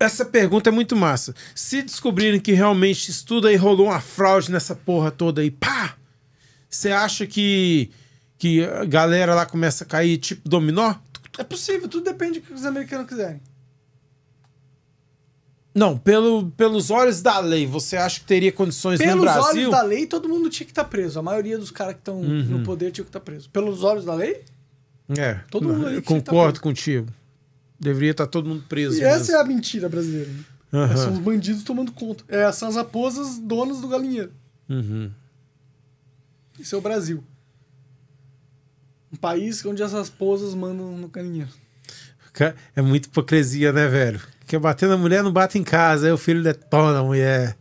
Essa pergunta é muito massa. Se descobrirem que realmente estuda e rolou uma fraude nessa porra toda aí, pá! Você acha que, que a galera lá começa a cair tipo dominó? É possível, tudo depende do que os americanos quiserem. Não, pelo, pelos olhos da lei, você acha que teria condições pelos no Brasil? Pelos olhos da lei, todo mundo tinha que estar tá preso. A maioria dos caras que estão uhum. no poder tinha que estar tá preso. Pelos olhos da lei? É. Todo mundo ali tá concordo tá contigo. Deveria estar tá todo mundo preso. E mesmo. essa é a mentira brasileira. Uhum. São os bandidos tomando conta. É, são as raposas donas do galinheiro. Uhum. Isso é o Brasil. Um país onde as raposas mandam no galinheiro. É muita hipocrisia, né, velho? Quer bater na mulher, não bate em casa. Aí o filho detona a mulher.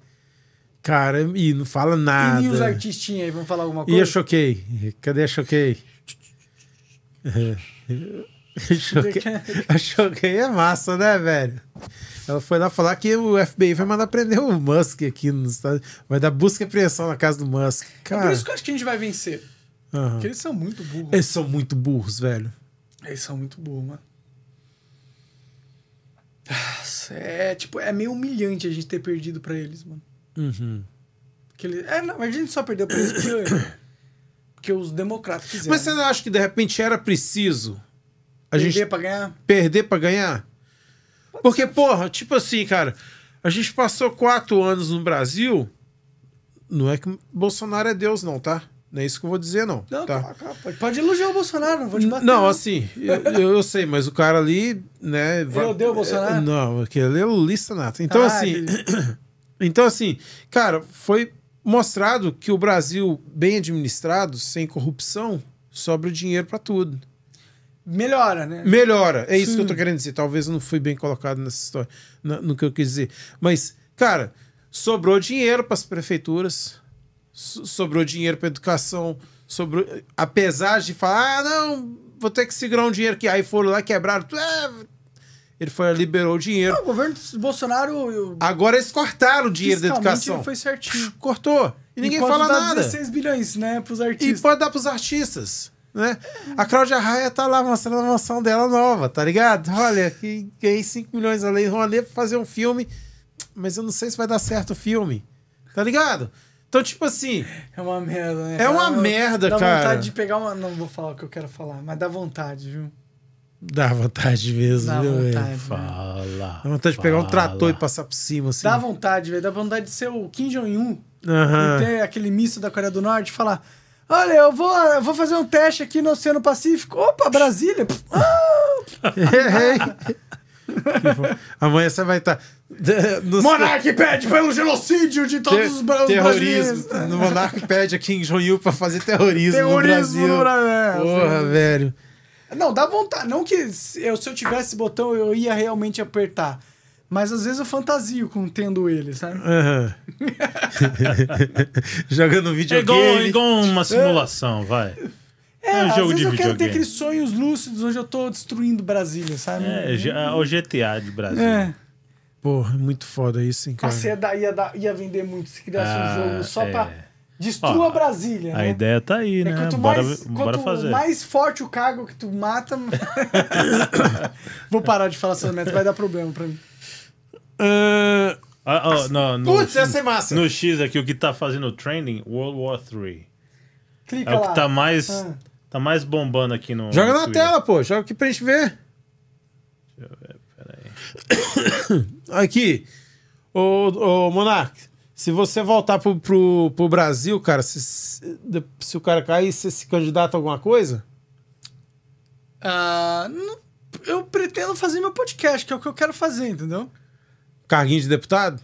Cara, e não fala nada. E os artistinhos aí, vão falar alguma coisa? E eu choquei. Cadê a choquei? Achou que é massa, né, velho? Ela foi lá falar que o FBI vai mandar prender o Musk aqui nos Estados Unidos. Vai dar busca e apreensão na casa do Musk. Cara... É por isso que eu acho que a gente vai vencer. Uhum. Porque eles são muito burros. Eles são muito burros, velho. Eles são muito burros, mano. É, tipo, é meio humilhante a gente ter perdido pra eles, mano. Uhum. Porque eles... É, não, mas a gente só perdeu pra eles porque, porque os democratas Mas você não acha que de repente era preciso a perder gente... pra ganhar? Perder pra ganhar? Pode Porque, ser. porra, tipo assim, cara, a gente passou quatro anos no Brasil. Não é que Bolsonaro é Deus, não, tá? Não é isso que eu vou dizer, não. Não, tá? Pode, pode elogiar o Bolsonaro, não vou te bater. Não, não. assim, eu, eu, sei, mas o cara ali, né. Eu odeio o Bolsonaro? É, não, aquele é lulista nato. Então, ah, assim. então, assim, cara, foi mostrado que o Brasil bem administrado, sem corrupção, sobra o dinheiro para tudo melhora, né? Melhora. É isso Sim. que eu tô querendo dizer. Talvez eu não fui bem colocado nessa história, no, no que eu quis dizer. Mas, cara, sobrou dinheiro para as prefeituras, sobrou dinheiro para educação, sobrou. Apesar de falar, ah, não, vou ter que segurar um dinheiro que aí foram lá quebraram. É, ele foi liberou o dinheiro. Não, o governo Bolsonaro. Eu... Agora eles cortaram o dinheiro da educação. foi certinho. Cortou. E, e ninguém fala nada. 16 bilhões, né, pros artistas. E pode dar pros artistas né? A Cláudia Raia tá lá mostrando a mansão dela nova, tá ligado? Olha, que ganhei 5 milhões ali Lei Rouanet pra fazer um filme, mas eu não sei se vai dar certo o filme, tá ligado? Então, tipo assim. É uma merda, né? É uma dá, merda, dá cara. Dá vontade de pegar uma. Não vou falar o que eu quero falar, mas dá vontade, viu? Dá vontade mesmo, Dá vontade. Né? Fala. Dá vontade fala. de pegar um trator e passar por cima, assim. Dá vontade, velho. Dá vontade de ser o Kim Jong-un. E ter aquele misto da Coreia do Norte e falar: Olha, eu vou, eu vou fazer um teste aqui no Oceano Pacífico. Opa, Brasília! Amanhã você vai tá- estar. Nos... Monarque pede pelo genocídio de todos Ter os brasileiros. terrorismo. No Monarque pede aqui em Joinville pra fazer terrorismo, terrorismo no Brasil. No Brasil. É, Porra, velho. Não, dá vontade. Não que eu, se eu tivesse botão eu ia realmente apertar. Mas às vezes eu fantasio com tendo ele, sabe? Uhum. Jogando videogame. É igual, é igual uma é. simulação, é. vai. É, é um jogo de eu quero ter aqueles sonhos lúcidos onde eu tô destruindo Brasília, sabe? É, é. o GTA de Brasília. É. Porra, é muito foda isso, hein, cara? Você ia, ia vender muito se criasse ah, um jogo só é. pra... Destrua Ó, Brasília, A né? ideia tá aí, é né? Quanto bora, mais, bora fazer. mais forte o cargo que tu mata... Vou parar de falar essa meta, vai dar problema pra mim. Uh, ah, oh, não, no, Putz, essa é massa. No X aqui, o que tá fazendo trending, World War 3. Clica é lá. o que tá mais, ah. tá mais bombando aqui no. Joga no na Twitter. tela, pô. Joga aqui pra gente ver. Deixa eu ver, peraí. aqui. Ô, ô Monark, se você voltar pro, pro, pro Brasil, cara, se, se, se, o cara cair, você se candidata a alguma coisa? Uh, não, eu pretendo fazer meu podcast, que é o que eu quero fazer, entendeu? carguinho de deputado?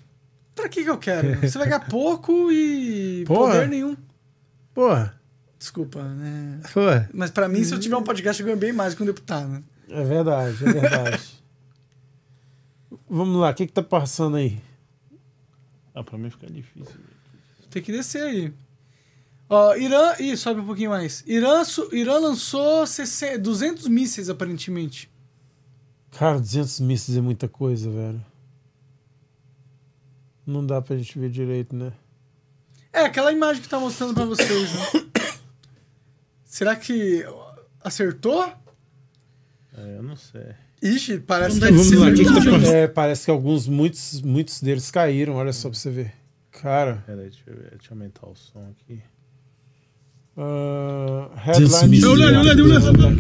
Pra que, que eu quero? Você vai ganhar pouco e Porra. poder nenhum. Porra. Desculpa, né? Porra. Mas pra mim, se eu tiver um hum. podcast, eu ganho bem mais que um deputado. Né? É verdade, é verdade. Vamos lá, o que, que tá passando aí? Ah, pra mim fica difícil. Tem que descer aí. Ó, Irã. Ih, sobe um pouquinho mais. Irã, su... Irã lançou 200 mísseis, aparentemente. Cara, 200 mísseis é muita coisa, velho. Não dá pra gente ver direito, né? É, aquela imagem que tá mostrando pra vocês, né? Será que acertou? É, eu não sei. Ixi, parece que, lá, que, que tá é, parece que alguns, muitos, muitos deles caíram. Olha só pra você ver. Cara. Peraí, deixa deixa eu aumentar o som aqui. هيدلاين اولاد اولاد اولاد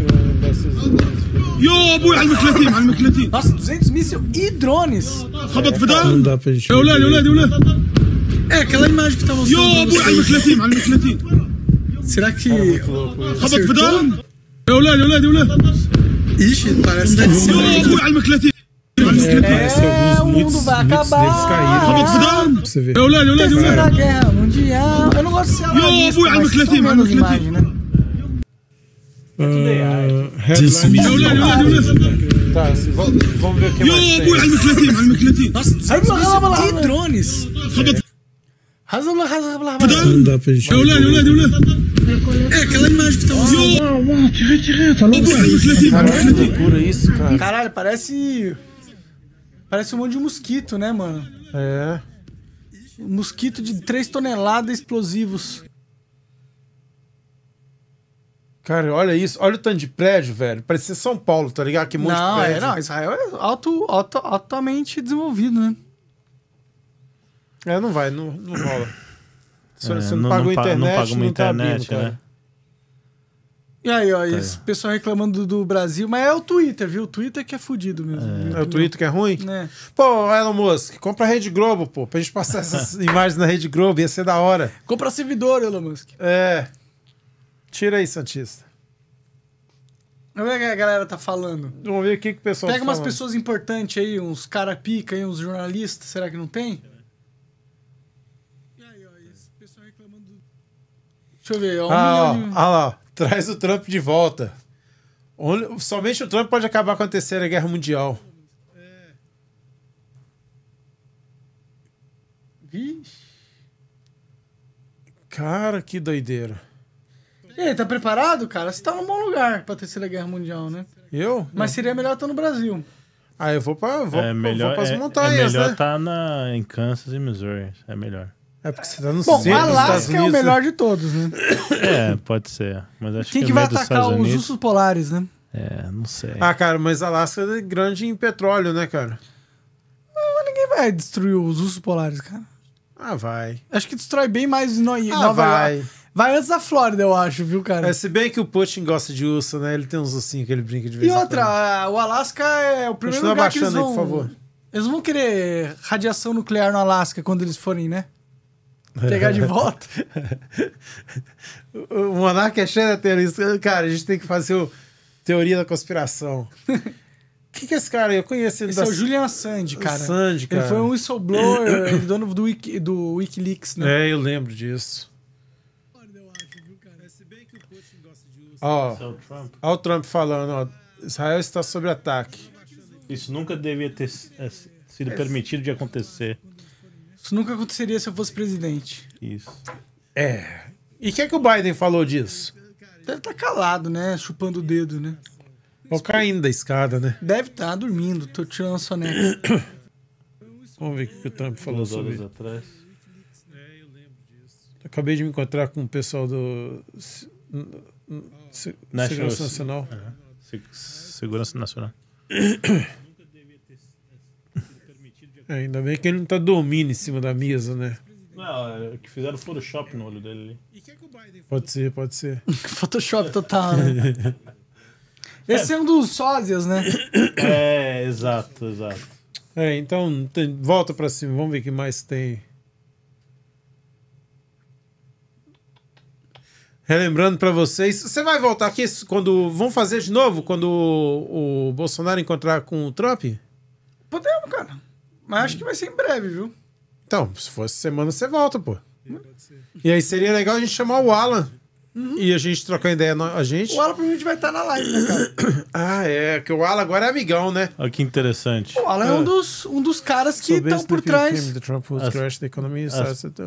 يو ابوي على المكلتين على المكلتين اصلا زيت ميسي ايدرونيس خبط في دار يا اولاد اولاد اولاد اك الله ما شفت يا ابوي على المكلتين على المكلتين سراكي خبط في دار يا اولاد اولاد اولاد ايش يو ابوي على المكلتين إيه، خبط في دار يا اولاد اولاد اولاد Eu não gosto de ser alarmista, mas ah, vocês estão vendo as imagens, né? Ah, é tá, vamos ver o que mais é tem. É drones. Não dá pra gente. É aquela imagem que tá usando. Uau, uau, tira, tira, tá louco. Caralho, loucura isso, cara. Caralho, parece. Parece um monte de mosquito, né, mano? É. Mosquito de 3 toneladas explosivos. Cara, olha isso. Olha o tanto de prédio, velho. Parecia São Paulo, tá ligado? Que monte não, de é, prédio. É, não, Israel é alto, alto, altamente desenvolvido, né? É, não vai, não, não rola. É, Você, é, não, não, pagou não, internet, não, pagou tá não internet, tá abrindo, né? E aí, ó, tá esse pessoal reclamando do, Brasil, mas é o Twitter, viu? O Twitter que é fudido mesmo. É, é o Twitter que é ruim? É. Pô, Elon Musk, compra a Rede Globo, pô, pra gente passar essas imagens na Rede Globo, ia ser da hora. Compra servidor, Elon Musk. É. Tira aí, Santista. Vamos ver o que a galera tá falando. Vamos ver o que, que o pessoal Pega tá umas pessoas importantes aí, uns cara pica aí, uns jornalistas, será que não tem? E aí, ó, esse pessoal reclamando do... Deixa eu ver, ó. Um ah, milhão ó, ah lá, ó. Traz o Trump de volta. Somente o Trump pode acabar com a Terceira Guerra Mundial. É. Vixe. Cara, que doideira. E aí, tá preparado, cara? Você tá num bom lugar pra Terceira Guerra Mundial, né? Eu? Mas seria melhor estar no Brasil. Ah, eu vou pra, vou, é melhor, vou pras é, é montanhas, é, melhor né? Tá na, em Kansas e Missouri. É melhor. É porque você tá no Bom, centro Alasca dos Estados Unidos. é o né? melhor de todos, né? É, pode ser. Mas acho Quem que, que é vai atacar os Unidos... ursos polares, né? É, não sei. Ah, cara, mas Alasca é grande em petróleo, né, cara? Não, ninguém vai destruir os ursos polares, cara. Ah, vai. Acho que destrói bem mais no... ah, Nova vai. York. Vai antes da Flórida, eu acho, viu, cara? É, se bem que o Putin gosta de urso, né? Ele tem uns ursinhos que ele brinca de vez em quando. E outra, o Alasca é o primeiro Continua lugar que eles vão... Aí, por favor. Eles vão querer radiação nuclear no Alasca quando eles forem, né? pegar de volta. o monarca é cheio da teoria. Cara, a gente tem que fazer o teoria da conspiração. O que, que é esse cara? Eu conheço ele. Esse é da... é o Julian Assange, cara. Assange, cara. Ele foi um whistleblower, é dono do, Wiki, do Wikileaks, né? É, eu lembro disso. Ó, oh, é o, Trump falando, ó, Israel está sob ataque. Isso nunca devia ter é, sido permitido de acontecer. Isso nunca aconteceria se eu fosse presidente. Isso. É. E o que é que o Biden falou disso? Deve estar tá calado, né? Chupando o dedo, né? Ou caindo da escada, né? Deve estar tá dormindo, tô tirando a soneca. Vamos ver o que o Trump falou Duas horas atrás. Acabei de me encontrar com o pessoal do se, se, Segurança Nacional. Segurança Nacional. É, ainda bem que ele não tá dormindo em cima da mesa, né? Não, é que fizeram Photoshop no olho dele ali. É pode ser, pode ser. Photoshop total, né? Esse é um dos sósias, né? É, exato, exato. É, então tem, volta pra cima, vamos ver o que mais tem. Relembrando para vocês, você vai voltar aqui quando. Vão fazer de novo quando o, o Bolsonaro encontrar com o Trump? Podemos, cara. Mas acho que vai ser em breve, viu? Então, se fosse semana, você volta, pô. E aí seria legal a gente chamar o Alan. Uhum. E a gente trocar ideia. A gente... O Alan provavelmente vai estar na live, né, cara? ah, é. Que o Alan agora é amigão, né? Olha que interessante. O Alan é, é um, ah. dos, um dos caras que estão por trás. As, as, tá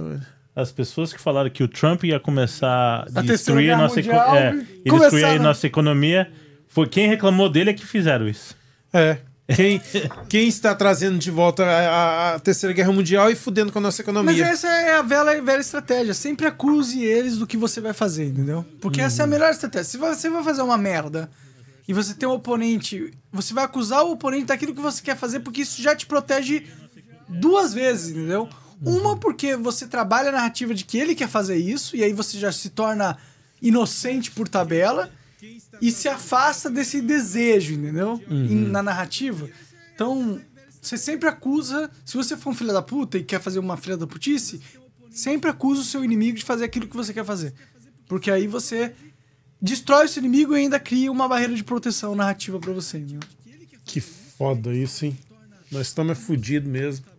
as, pessoas que falaram que o Trump ia começar a destruir a nossa, é, destruir né? nossa economia. Foi quem reclamou dele é que fizeram isso. É. Quem, quem está trazendo de volta a, a, Terceira Guerra Mundial e fudendo com a nossa economia. Mas essa é a velha, velha estratégia. Sempre acuse eles do que você vai fazer, entendeu? Porque essa é a uhum. melhor estratégia. Se você vai fazer uma merda e você tem um oponente, você vai acusar o oponente daquilo que você quer fazer, porque isso já te protege duas vezes, entendeu? Uhum. Uma porque você trabalha a narrativa de que ele quer fazer isso, e aí você já se torna inocente por tabela e se afasta desse desejo, entendeu? Uhum. Na narrativa. Então, você sempre acusa. Se você for um filho da puta e quer fazer uma filha da putice, sempre acusa o seu inimigo de fazer aquilo que você quer fazer. Porque aí você destrói esse inimigo e ainda cria uma barreira de proteção narrativa para você. Entendeu? Que foda isso, hein? Nós estamos é fudido mesmo.